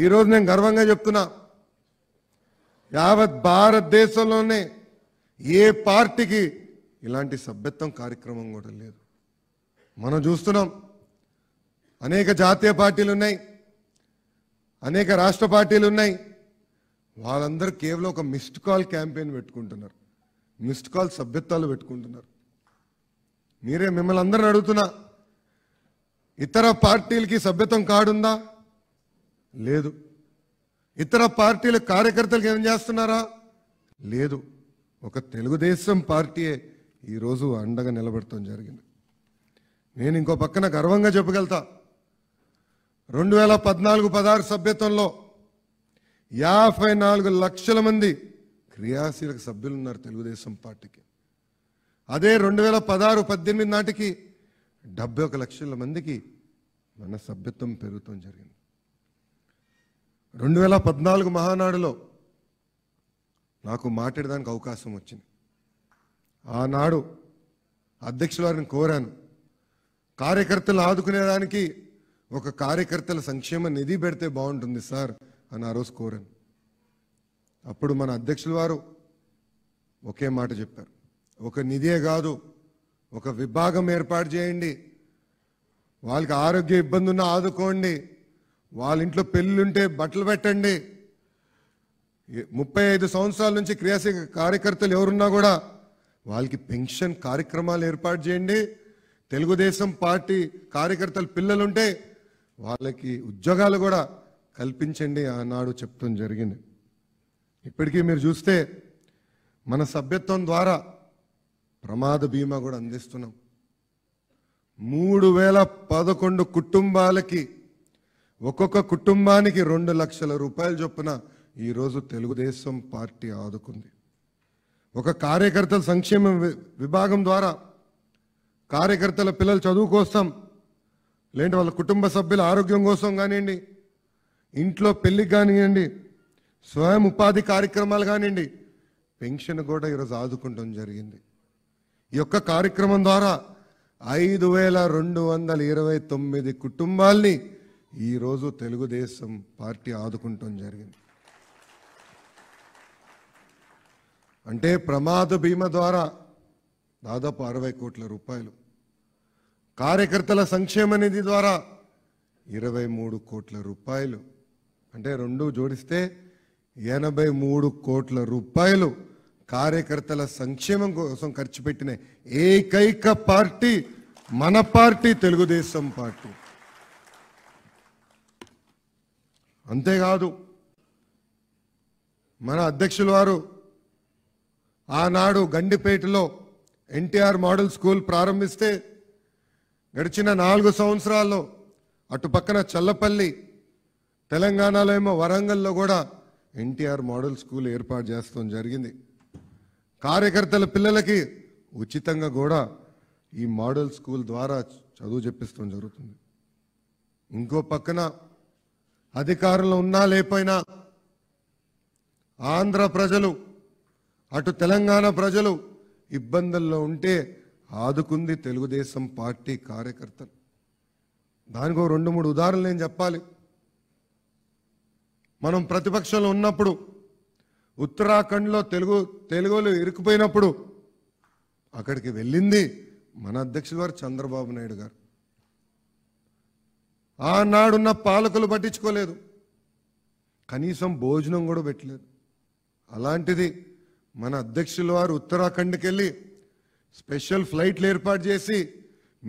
ఈరోజు నేను గర్వంగా చెప్తున్నా యావత్ భారతదేశంలోనే ఏ పార్టీకి ఇలాంటి సభ్యత్వం కార్యక్రమం కూడా లేదు మనం చూస్తున్నాం అనేక జాతీయ పార్టీలు ఉన్నాయి అనేక రాష్ట్ర పార్టీలు ఉన్నాయి వాళ్ళందరూ కేవలం ఒక మిస్డ్ కాల్ క్యాంపెయిన్ పెట్టుకుంటున్నారు మిస్డ్ కాల్ సభ్యత్వాలు పెట్టుకుంటున్నారు మీరే మిమ్మల్ని అందరిని అడుగుతున్నా ఇతర పార్టీలకి సభ్యత్వం కాడుందా లేదు ఇతర పార్టీల కార్యకర్తలకు ఏం చేస్తున్నారా లేదు ఒక తెలుగుదేశం పార్టీయే ఈరోజు అండగా నిలబెడతాం జరిగింది నేను ఇంకో పక్కన గర్వంగా చెప్పగలుగుతా రెండు వేల పద్నాలుగు పదహారు సభ్యత్వంలో యాభై నాలుగు లక్షల మంది క్రియాశీలక సభ్యులు ఉన్నారు తెలుగుదేశం పార్టీకి అదే రెండు వేల పదహారు పద్దెనిమిది నాటికి డెబ్బై ఒక లక్షల మందికి మన సభ్యత్వం పెరుగుతాం జరిగింది రెండు వేల పద్నాలుగు మహానాడులో నాకు మాట్లాడడానికి అవకాశం వచ్చింది ఆనాడు అధ్యక్షుల వారిని కోరాను కార్యకర్తలు ఆదుకునేదానికి ఒక కార్యకర్తల సంక్షేమ నిధి పెడితే బాగుంటుంది సార్ అని ఆ రోజు కోరాను అప్పుడు మన అధ్యక్షుల వారు ఒకే మాట చెప్పారు ఒక నిధియే కాదు ఒక విభాగం ఏర్పాటు చేయండి వాళ్ళకి ఆరోగ్య ఇబ్బంది ఉన్నా ఆదుకోండి వాళ్ళ ఇంట్లో పెళ్ళుంటే బట్టలు పెట్టండి ముప్పై ఐదు సంవత్సరాల నుంచి క్రియాశీల కార్యకర్తలు ఎవరున్నా కూడా వాళ్ళకి పెన్షన్ కార్యక్రమాలు ఏర్పాటు చేయండి తెలుగుదేశం పార్టీ కార్యకర్తల పిల్లలుంటే వాళ్ళకి ఉద్యోగాలు కూడా కల్పించండి ఆనాడు చెప్తం జరిగింది ఇప్పటికీ మీరు చూస్తే మన సభ్యత్వం ద్వారా ప్రమాద బీమా కూడా అందిస్తున్నాం మూడు వేల పదకొండు కుటుంబాలకి ఒక్కొక్క కుటుంబానికి రెండు లక్షల రూపాయలు చొప్పున ఈరోజు తెలుగుదేశం పార్టీ ఆదుకుంది ఒక కార్యకర్తల సంక్షేమ విభాగం ద్వారా కార్యకర్తల పిల్లల చదువు కోసం లేని వాళ్ళ కుటుంబ సభ్యుల ఆరోగ్యం కోసం కానివ్వండి ఇంట్లో పెళ్ళికి కానివ్వండి స్వయం ఉపాధి కార్యక్రమాలు కానివ్వండి పెన్షన్ కూడా ఈరోజు ఆదుకుంటం జరిగింది ఈ యొక్క కార్యక్రమం ద్వారా ఐదు వేల రెండు వందల ఇరవై తొమ్మిది కుటుంబాల్ని ఈరోజు తెలుగుదేశం పార్టీ ఆదుకుంటాం జరిగింది అంటే ప్రమాద బీమా ద్వారా దాదాపు అరవై కోట్ల రూపాయలు కార్యకర్తల సంక్షేమ నిధి ద్వారా ఇరవై మూడు కోట్ల రూపాయలు అంటే రెండు జోడిస్తే ఎనభై మూడు కోట్ల రూపాయలు కార్యకర్తల సంక్షేమం కోసం ఖర్చు పెట్టిన ఏకైక పార్టీ మన పార్టీ తెలుగుదేశం పార్టీ అంతేకాదు మన అధ్యక్షుల వారు ఆనాడు గండిపేటలో ఎన్టీఆర్ మోడల్ స్కూల్ ప్రారంభిస్తే గడిచిన నాలుగు సంవత్సరాల్లో అటుపక్కన చల్లపల్లి తెలంగాణలో ఏమో వరంగల్లో కూడా ఎన్టీఆర్ మోడల్ స్కూల్ ఏర్పాటు చేస్తాం జరిగింది కార్యకర్తల పిల్లలకి ఉచితంగా కూడా ఈ మోడల్ స్కూల్ ద్వారా చదువు చెప్పిస్తాం జరుగుతుంది ఇంకో పక్కన అధికారంలో ఉన్నా లేకపోయినా ఆంధ్ర ప్రజలు అటు తెలంగాణ ప్రజలు ఇబ్బందుల్లో ఉంటే ఆదుకుంది తెలుగుదేశం పార్టీ కార్యకర్తలు దానికో రెండు మూడు ఉదాహరణలు నేను చెప్పాలి మనం ప్రతిపక్షంలో ఉన్నప్పుడు ఉత్తరాఖండ్లో తెలుగు తెలుగులు ఇరుకుపోయినప్పుడు అక్కడికి వెళ్ళింది మన అధ్యక్షుడు గారు చంద్రబాబు నాయుడు గారు ఆనాడున్న పాలకులు పట్టించుకోలేదు కనీసం భోజనం కూడా పెట్టలేదు అలాంటిది మన అధ్యక్షుల వారు ఉత్తరాఖండ్కి వెళ్ళి స్పెషల్ ఫ్లైట్లు ఏర్పాటు చేసి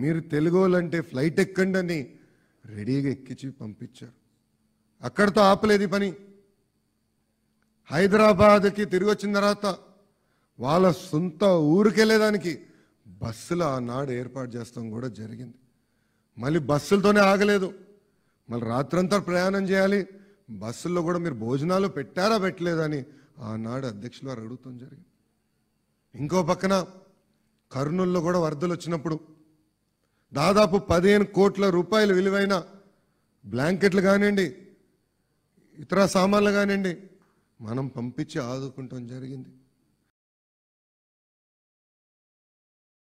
మీరు తెలుగు వాళ్ళంటే ఫ్లైట్ ఎక్కండి అని రెడీగా ఎక్కించి పంపించారు అక్కడితో ఆపలేదు పని హైదరాబాద్కి తిరిగి వచ్చిన తర్వాత వాళ్ళ సొంత ఊరికెళ్ళేదానికి బస్సులు ఆనాడు ఏర్పాటు చేస్తాం కూడా జరిగింది మళ్ళీ బస్సులతోనే ఆగలేదు మళ్ళీ రాత్రంతా ప్రయాణం చేయాలి బస్సుల్లో కూడా మీరు భోజనాలు పెట్టారా పెట్టలేదని ఆనాడు అధ్యక్షులు వారు అడుగుతాం జరిగింది ఇంకో పక్కన కర్నూల్లో కూడా వరదలు వచ్చినప్పుడు దాదాపు పదిహేను కోట్ల రూపాయలు విలువైన బ్లాంకెట్లు కానివ్వండి ఇతర సామాన్లు కానివ్వండి మనం పంపించి ఆదుకుంటాం జరిగింది